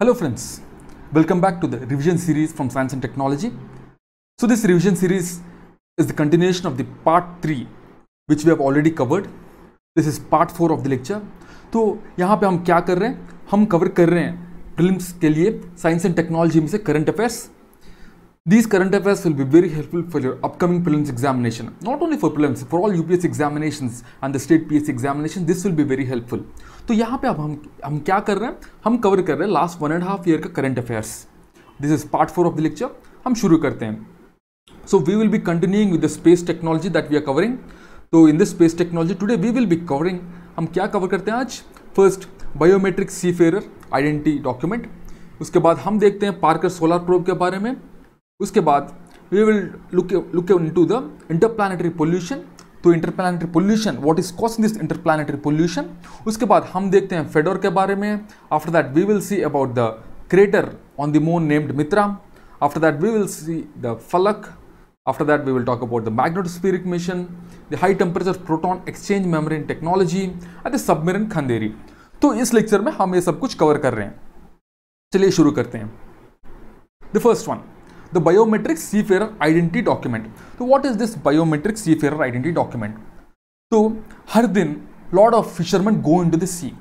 Hello friends, welcome back to the revision series from Science and Technology. So this revision series is the continuation of the part 3 which we have already covered. This is part 4 of the lecture. So यहाँ पे हम क्या कर रहे हैं हम cover कर रहे हैं प्रिलिम्स के लिए साइंस एंड टेक्नोलॉजी में से current affairs These current affairs will be very helpful for your upcoming prelims examination. Not only for prelims, for all UPS examinations and the state PS examination, this will be very helpful. तो यहाँ पे अब हम हम क्या कर रहे हैं हम कवर कर रहे हैं last one and half year का current affairs this is part four of the lecture हम शुरू करते हैं so we will be continuing with the space technology that we are covering तो in the space technology today we will be covering हम क्या cover करते हैं आज first biometric seafarer identity document उसके बाद हम देखते हैं पार्कर सोलर प्रोब के बारे में उसके बाद we will look look into the planetary pollution तो interplanetary pollution what is causing this interplanetary pollution उसके बाद हम देखते हैं फेडोर के बारे में after that we will see about the crater on the moon named Mitra after that we will see the Falak after that we will talk about the magnetospheric mission the high temperature proton exchange memory technology and the submarine Khanderi तो इस lecture में हम ये सब कुछ cover कर रहे हैं चलिए शुरू करते हैं the first one the biometric seafarer identity document. So what is this biometric seafarer identity document? So her din, lot of fishermen go into the sea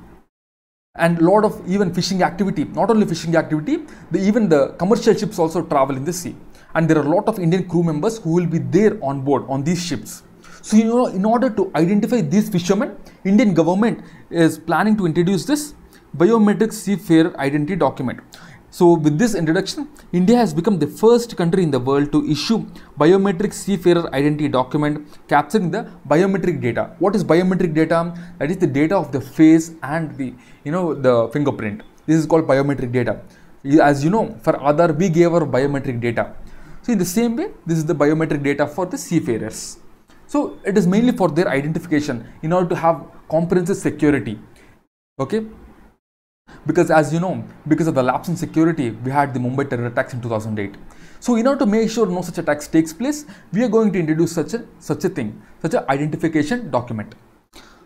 and lot of even fishing activity, not only fishing activity, the, even the commercial ships also travel in the sea. And there are a lot of Indian crew members who will be there on board on these ships. So you know, in order to identify these fishermen, Indian government is planning to introduce this biometric seafarer identity document. So with this introduction, India has become the first country in the world to issue biometric seafarer identity document capturing the biometric data. What is biometric data? That is the data of the face and the you know the fingerprint. This is called biometric data. As you know, for Aadhaar we gave our biometric data. So in the same way, this is the biometric data for the seafarers. So it is mainly for their identification in order to have comprehensive security. Okay. Because as you know, because of the lapse in security, we had the Mumbai terror attacks in 2008. So in order to make sure no such attacks takes place, we are going to introduce such a, such a thing, such an identification document.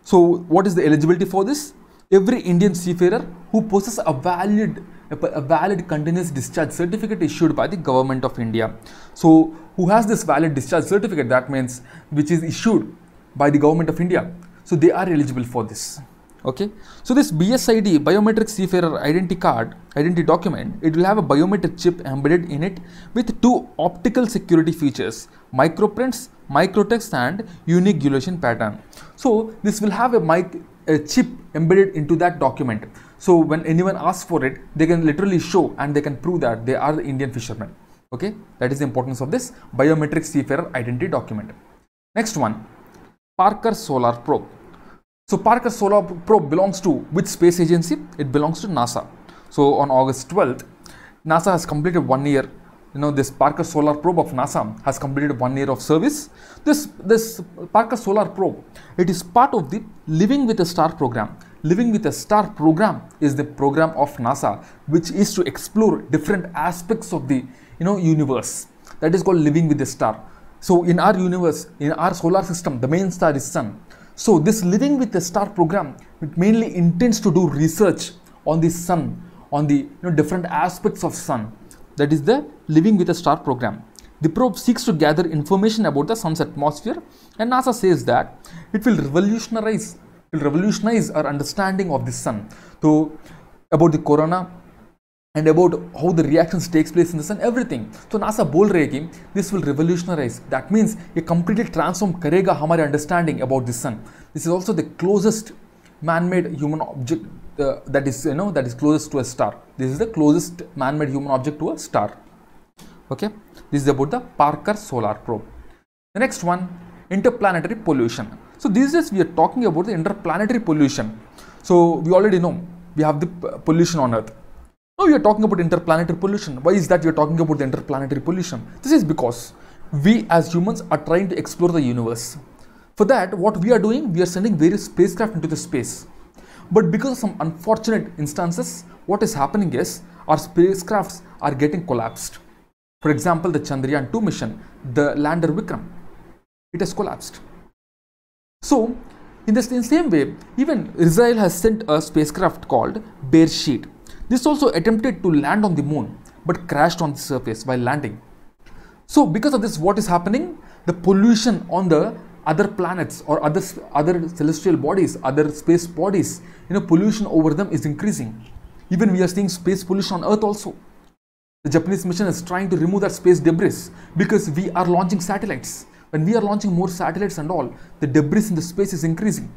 So what is the eligibility for this? Every Indian seafarer who possesses a valid a valid continuous discharge certificate issued by the government of India. So who has this valid discharge certificate that means which is issued by the government of India. So they are eligible for this okay so this bsid biometric seafarer identity card identity document it will have a biometric chip embedded in it with two optical security features microprints microtext and unique duration pattern so this will have a mic a chip embedded into that document so when anyone asks for it they can literally show and they can prove that they are the indian fishermen okay that is the importance of this biometric seafarer identity document next one parker solar probe so Parker Solar Probe belongs to which space agency? It belongs to NASA. So on August 12th, NASA has completed one year. You know, this Parker Solar Probe of NASA has completed one year of service. This, this Parker Solar Probe, it is part of the Living with a Star program. Living with a Star program is the program of NASA, which is to explore different aspects of the you know universe. That is called Living with a Star. So in our universe, in our solar system, the main star is Sun. So this Living with a Star program it mainly intends to do research on the sun, on the you know, different aspects of sun. That is the Living with a Star program. The probe seeks to gather information about the sun's atmosphere and NASA says that it will revolutionize will revolutionize our understanding of the sun. So about the corona, and about how the reactions takes place in this and everything. So NASA bol रहे this will revolutionize. That means ये completely transform करेगा हमारे understanding about the sun. This is also the closest man-made human object uh, that is you know that is closest to a star. This is the closest man-made human object to a star. Okay, this is about the Parker Solar Probe. The next one, interplanetary pollution. So these days we are talking about the interplanetary pollution. So we already know we have the pollution on Earth now oh, you're talking about interplanetary pollution. Why is that you're talking about the interplanetary pollution? This is because we as humans are trying to explore the universe. For that, what we are doing, we are sending various spacecraft into the space. But because of some unfortunate instances, what is happening is our spacecrafts are getting collapsed. For example, the Chandrayaan 2 mission, the lander Vikram, it has collapsed. So, in the same way, even Israel has sent a spacecraft called Bear Sheet. This also attempted to land on the moon but crashed on the surface while landing. So because of this what is happening? The pollution on the other planets or other other celestial bodies, other space bodies, you know pollution over them is increasing. Even we are seeing space pollution on earth also. The Japanese mission is trying to remove that space debris because we are launching satellites. When we are launching more satellites and all, the debris in the space is increasing.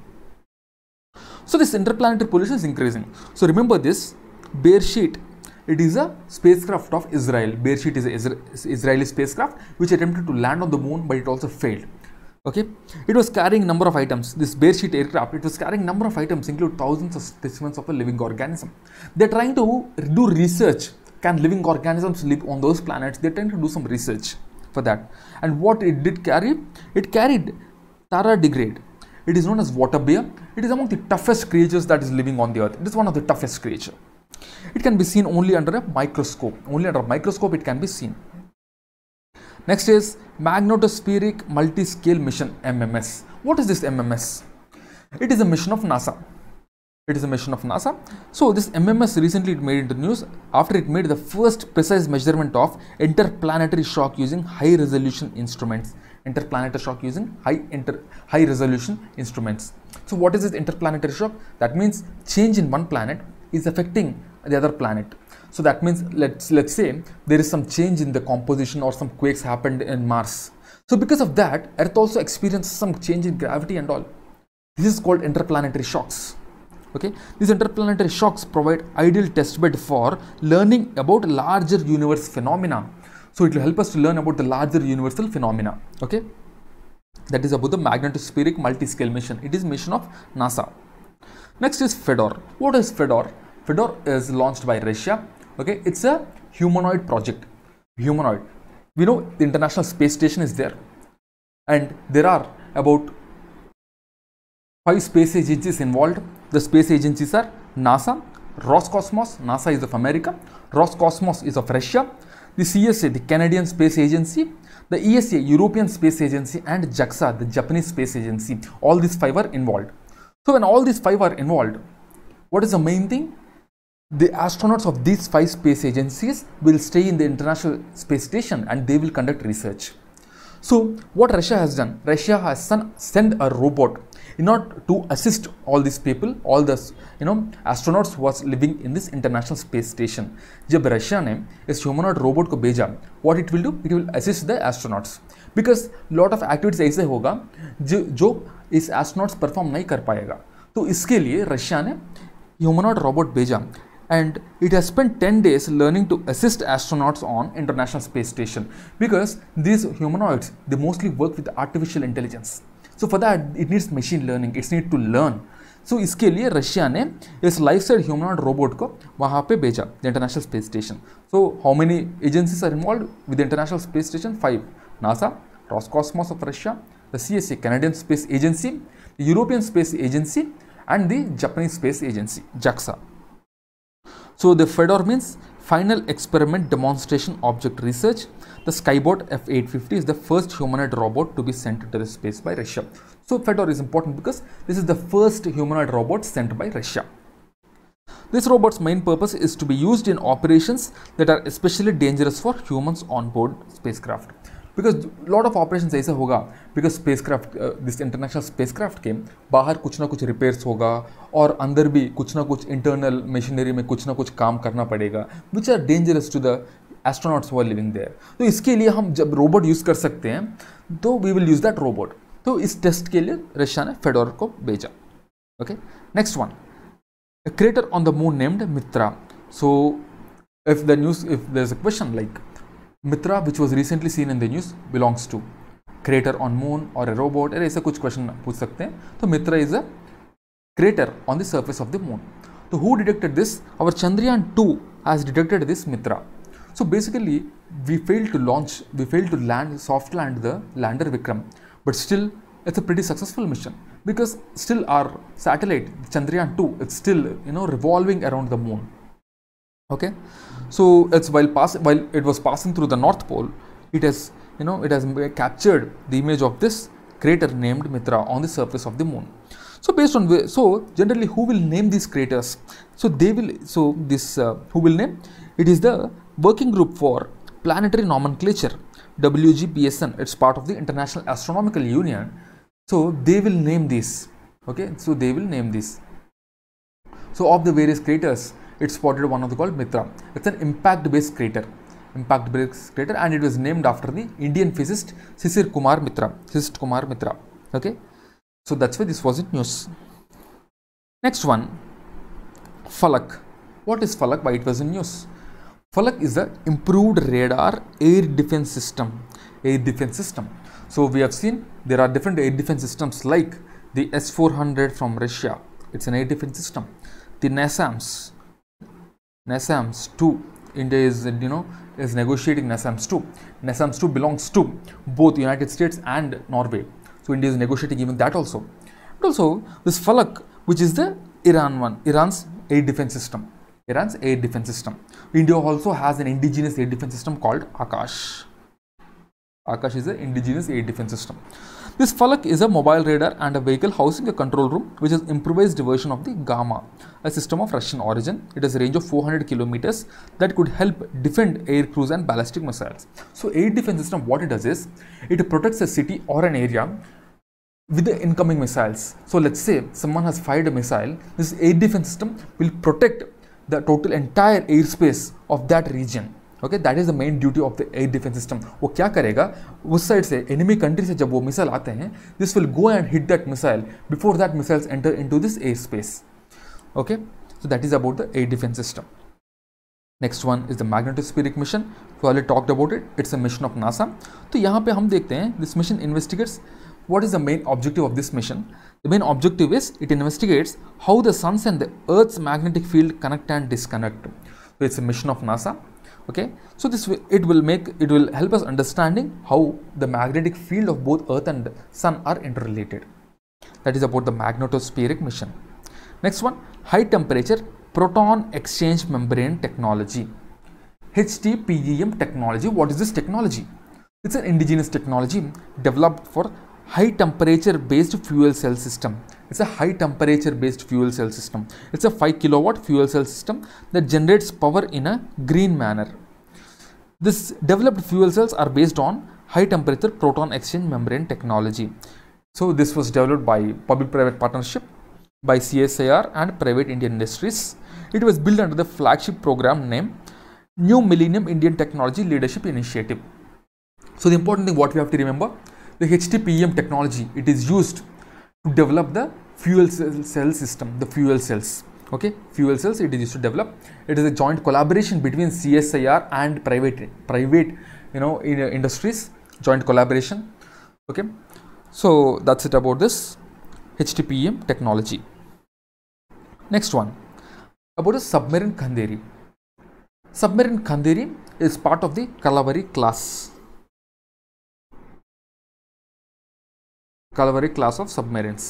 So this interplanetary pollution is increasing. So remember this, Beersheet, It is a spacecraft of Israel. Beersheet is an Israeli spacecraft which attempted to land on the moon but it also failed. Okay, it was carrying number of items. This Beersheet aircraft, it was carrying number of items, include thousands of specimens of a living organism. They're trying to do research. Can living organisms live on those planets? They're trying to do some research for that. And what it did carry? It carried degrade. It is known as water bear. It is among the toughest creatures that is living on the earth. It is one of the toughest creatures. It can be seen only under a microscope. Only under a microscope it can be seen. Next is Magnetospheric Multiscale Mission MMS. What is this MMS? It is a mission of NASA. It is a mission of NASA. So this MMS recently it made into news after it made the first precise measurement of interplanetary shock using high resolution instruments. Interplanetary shock using high inter high resolution instruments. So what is this interplanetary shock? That means change in one planet is affecting the other planet. So that means let's let's say there is some change in the composition or some quakes happened in Mars. So because of that, Earth also experiences some change in gravity and all. This is called interplanetary shocks. Okay, these interplanetary shocks provide ideal testbed for learning about larger universe phenomena. So it will help us to learn about the larger universal phenomena. Okay, that is about the magnetospheric multiscale mission. It is mission of NASA. Next is Fedor. What is Fedor? Fedor is launched by Russia. Okay, it's a humanoid project. Humanoid. We know the International Space Station is there, and there are about five space agencies involved. The space agencies are NASA, Roscosmos, NASA is of America, Roscosmos is of Russia, the CSA, the Canadian Space Agency, the ESA, European Space Agency, and JAXA, the Japanese Space Agency. All these five are involved. So when all these five are involved, what is the main thing? The astronauts of these five space agencies will stay in the International Space Station and they will conduct research. So what Russia has done, Russia has sent a robot in order to assist all these people all the you know astronauts was living in this international space station जब Russia ने इस ह्यूमनॉट robot को भेजा what it will do it will assist the astronauts because lot of activities ऐसे होगा जो जो इस astronauts perform नहीं कर पाएगा तो इसके लिए रशिया ने ह्यूमनॉट रोबोट भेजा and it has spent 10 days learning to assist astronauts on international space station because these humanoids they mostly work with artificial intelligence so for that it needs machine learning it's need to learn so इसके लिए Russia ने इस life side humanoid robot को वहाँ पे भेजा the international space station so how many agencies are involve with international space station five NASA cosmos of Russia the CSA Canadian Space Agency, the European space agency and the Japanese space agency JAXA. So the FEDOR means Final Experiment Demonstration Object Research. The Skybot F850 is the first humanoid robot to be sent to the space by Russia. So FEDOR is important because this is the first humanoid robot sent by Russia. This robot's main purpose is to be used in operations that are especially dangerous for humans on board spacecraft. Because lot of operation ऐसा होगा because spacecraft this international spacecraft के बाहर कुछ ना कुछ repairs होगा और अंदर भी कुछ ना कुछ इंटरनल मशीनरी में कुछ ना कुछ काम करना पड़ेगा which are dangerous to the astronauts were living there तो इसके लिए हम जब रोबोट यूज़ कर सकते हैं तो we will use that robot तो इस टेस्ट के लिए रशिया ने फेडोर को भेजा okay next one crater on the moon named Mitra so if the news if the is a question like Mitra, which was recently seen in the news, belongs to crater on moon or a robot. अरे ऐसा कुछ question पूछ सकते हैं तो is a crater on the surface of the moon. So who detected this? Our Chandrayaan 2 has detected this Mitra. So basically, we failed to launch, we failed to land, soft land the lander Vikram, but still it's a pretty successful mission because still our satellite Chandrayaan 2 is still you know revolving around the moon okay so it's while pass while it was passing through the north pole it has you know it has captured the image of this crater named mitra on the surface of the moon so based on so generally who will name these craters so they will so this uh, who will name it is the working group for planetary nomenclature wgpsn it's part of the international astronomical union so they will name this okay so they will name this so of the various craters it spotted one of the called Mitra. It's an impact-based crater impact based crater and it was named after the Indian physicist Sisir Kumar Mitra. Sisir Kumar Mitra. Okay. So that's why this was in news. Next one, Falak. What is Falak? Why it was in news? Falak is the improved radar air defense system. Air defense system. So we have seen there are different air defense systems like the S-400 from Russia. It's an air defense system. The NASAMS, NASAMS 2. India is, you know, is negotiating NASAMS 2. NASAMS 2 belongs to both United States and Norway. So India is negotiating even that also. But also this Falak, which is the Iran one, Iran's air defense system. Iran's air defense system. India also has an indigenous air defense system called Akash. Akash is an indigenous air defense system. This Falak is a mobile radar and a vehicle housing a control room which is improvised version of the Gama, a system of Russian origin. It has a range of 400 kilometers that could help defend air crews and ballistic missiles. So air defense system what it does is, it protects a city or an area with the incoming missiles. So let's say someone has fired a missile, this air defense system will protect the total entire airspace of that region. Okay that is the main duty of the air defence system वो क्या करेगा उस side से enemy country से जब वो missile आते हैं this will go and hit that missile before that missiles enter into this airspace okay so that is about the air defence system next one is the magnetospheric mission तो already talked about it it's a mission of NASA तो यहाँ पे हम देखते हैं this mission investigates what is the main objective of this mission the main objective is it investigates how the sons and the earth's magnetic field connect and disconnect तो it's a mission of NASA okay so this it will make it will help us understanding how the magnetic field of both earth and sun are interrelated that is about the magnetospheric mission next one high temperature proton exchange membrane technology HTPEM technology what is this technology it's an indigenous technology developed for high temperature based fuel cell system it's a high temperature based fuel cell system. It's a 5 kilowatt fuel cell system that generates power in a green manner. This developed fuel cells are based on high temperature proton exchange membrane technology. So this was developed by public-private partnership by CSIR and private Indian industries. It was built under the flagship program name New Millennium Indian Technology Leadership Initiative. So the important thing what we have to remember, the HTPEM technology, it is used to develop the fuel cell, system, the fuel cells okay fuel cells it is used to develop it is a joint collaboration between csir and private private you know in, uh, industries joint collaboration okay so that's it about this HTPM technology next one about a submarine kanderi submarine kanderi is part of the kalavari class Calvary class of submarines.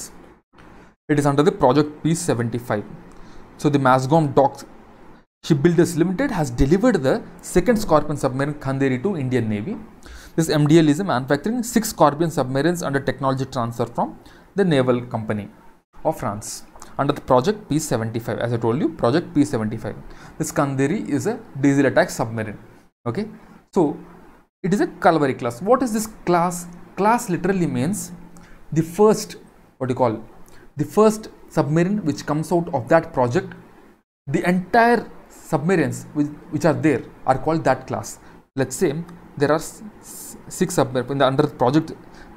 It is under the project P75. So the Masgom Docks Shipbuilders Limited has delivered the second Scorpion submarine Khanderi to Indian Navy. This MDL is manufacturing six Scorpion submarines under technology transfer from the Naval Company of France under the project P75. As I told you, project P75. This Kanderi is a diesel attack submarine. Okay, so it is a Calvary class. What is this class? Class literally means the first what you call the first submarine which comes out of that project the entire submarines which, which are there are called that class let's say there are six submarines under project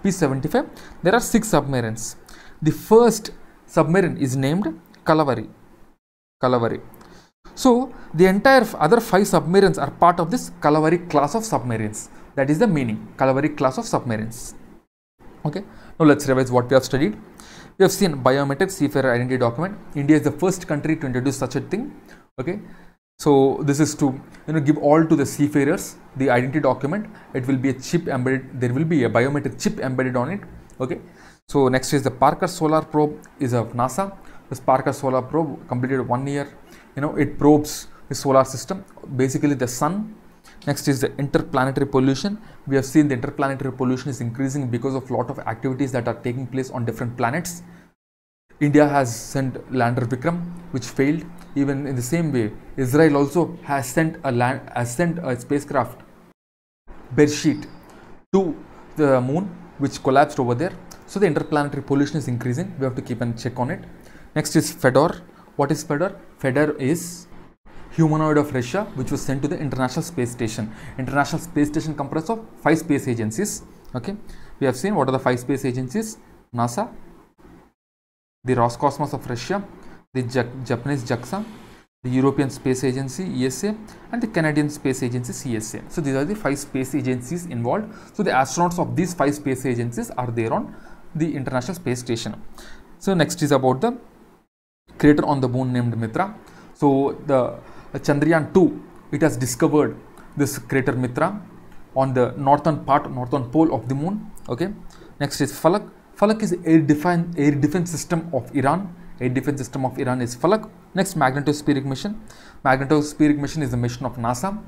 p75 there are six submarines the first submarine is named kalavari kalavari so the entire other five submarines are part of this kalavari class of submarines that is the meaning kalavari class of submarines okay now let's revise what we have studied we have seen biometric seafarer identity document india is the first country to introduce such a thing okay so this is to you know give all to the seafarers the identity document it will be a chip embedded there will be a biometric chip embedded on it okay so next is the parker solar probe is of nasa this parker solar probe completed one year you know it probes the solar system basically the sun Next is the interplanetary pollution. We have seen the interplanetary pollution is increasing because of lot of activities that are taking place on different planets. India has sent lander Vikram, which failed. Even in the same way, Israel also has sent a land, has sent a spacecraft Beresheet to the moon, which collapsed over there. So the interplanetary pollution is increasing. We have to keep and check on it. Next is FEDOR. What is FEDOR? FEDOR is humanoid of Russia which was sent to the International Space Station. International Space Station comprises of five space agencies. Okay, we have seen what are the five space agencies: NASA, the Roscosmos of Russia, the Japanese JAXA, the European Space Agency ESA and the Canadian Space Agency CSA. So these are the five space agencies involved. So the astronauts of these five space agencies are there on the International Space Station. So next is about the crater on the moon named Mitra. So the Chandrayaan 2, it has discovered this crater Mitra on the northern part, northern pole of the moon. Okay. Next is Falak. Falak is air defense air defense system of Iran. Air defense system of Iran is Falak. Next, magnetospheric mission. Magnetospheric mission is the mission of NASA.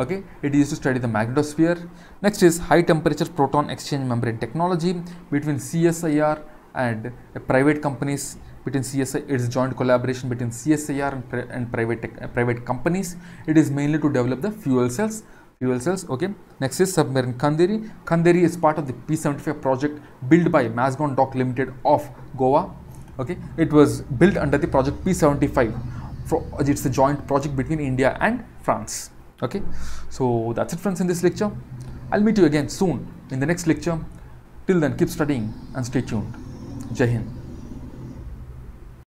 Okay, it is used to study the magnetosphere. Next is high temperature proton exchange membrane technology between CSIR and private companies between CSI. It is joint collaboration between CSIR and, pri and private uh, private companies. It is mainly to develop the fuel cells. Fuel cells. Okay. Next is submarine Kandari. Kandari is part of the P-75 project built by Mazgon Dock Limited of Goa. Okay. It was built under the project P-75. It's a joint project between India and France. Okay. So that's it, friends. In this lecture, I'll meet you again soon in the next lecture. Till then, keep studying and stay tuned. Jai Hind.